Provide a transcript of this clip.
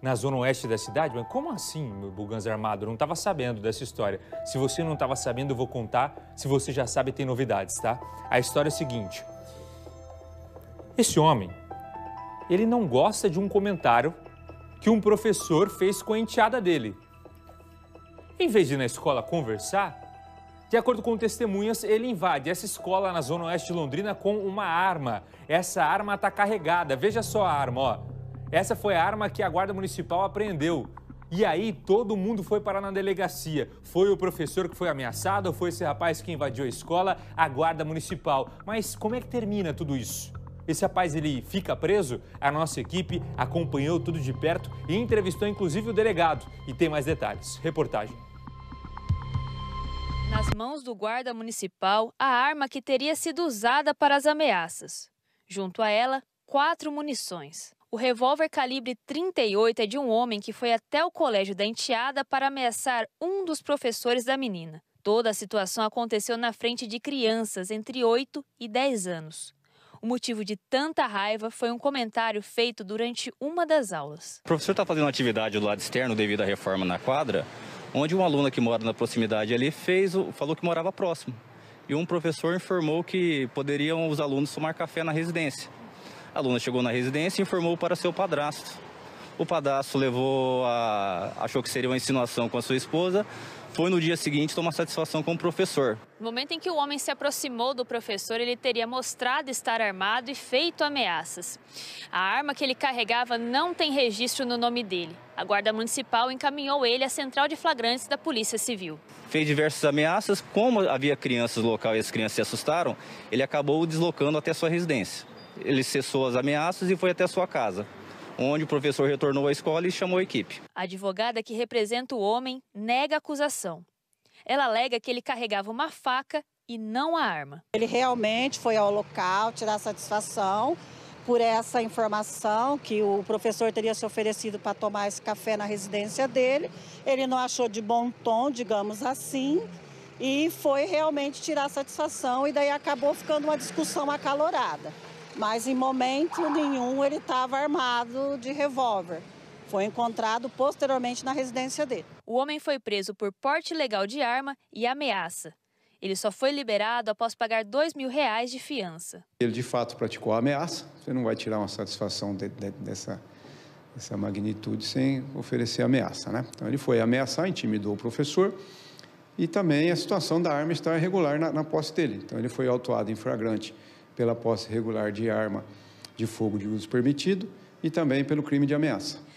na zona oeste da cidade? Mas como assim, meu Bugans Armado? Eu não estava sabendo dessa história. Se você não estava sabendo, eu vou contar. Se você já sabe, tem novidades, tá? A história é a seguinte. Esse homem, ele não gosta de um comentário que um professor fez com a enteada dele. Em vez de ir na escola conversar, de acordo com testemunhas, ele invade essa escola na zona oeste de Londrina com uma arma. Essa arma está carregada. Veja só a arma, ó. Essa foi a arma que a Guarda Municipal apreendeu. E aí todo mundo foi parar na delegacia. Foi o professor que foi ameaçado, foi esse rapaz que invadiu a escola, a guarda municipal. Mas como é que termina tudo isso? Esse rapaz ele fica preso? A nossa equipe acompanhou tudo de perto e entrevistou inclusive o delegado. E tem mais detalhes. Reportagem. Nas mãos do guarda municipal, a arma que teria sido usada para as ameaças. Junto a ela, quatro munições. O revólver calibre 38 é de um homem que foi até o colégio da enteada para ameaçar um dos professores da menina. Toda a situação aconteceu na frente de crianças entre 8 e 10 anos. O motivo de tanta raiva foi um comentário feito durante uma das aulas. O professor está fazendo atividade do lado externo devido à reforma na quadra, onde uma aluna que mora na proximidade ali fez, falou que morava próximo. E um professor informou que poderiam os alunos tomar café na residência. A aluna chegou na residência e informou para seu padrasto. O padrasto levou a... achou que seria uma insinuação com a sua esposa, foi no dia seguinte tomar satisfação com o professor. No momento em que o homem se aproximou do professor, ele teria mostrado estar armado e feito ameaças. A arma que ele carregava não tem registro no nome dele. A Guarda Municipal encaminhou ele à Central de Flagrantes da Polícia Civil. Fez diversas ameaças, como havia crianças no local e as crianças se assustaram, ele acabou deslocando até sua residência. Ele cessou as ameaças e foi até sua casa, onde o professor retornou à escola e chamou a equipe. A advogada que representa o homem nega a acusação. Ela alega que ele carregava uma faca e não a arma. Ele realmente foi ao local tirar satisfação por essa informação que o professor teria se oferecido para tomar esse café na residência dele. Ele não achou de bom tom, digamos assim, e foi realmente tirar satisfação e daí acabou ficando uma discussão acalorada mas em momento nenhum ele estava armado de revólver. Foi encontrado posteriormente na residência dele. O homem foi preso por porte ilegal de arma e ameaça. Ele só foi liberado após pagar dois mil reais de fiança. Ele de fato praticou a ameaça. Você não vai tirar uma satisfação de, de, dessa, dessa magnitude sem oferecer ameaça, né? Então ele foi ameaçar, intimidou o professor e também a situação da arma está irregular na, na posse dele. Então ele foi autuado em flagrante pela posse regular de arma de fogo de uso permitido e também pelo crime de ameaça.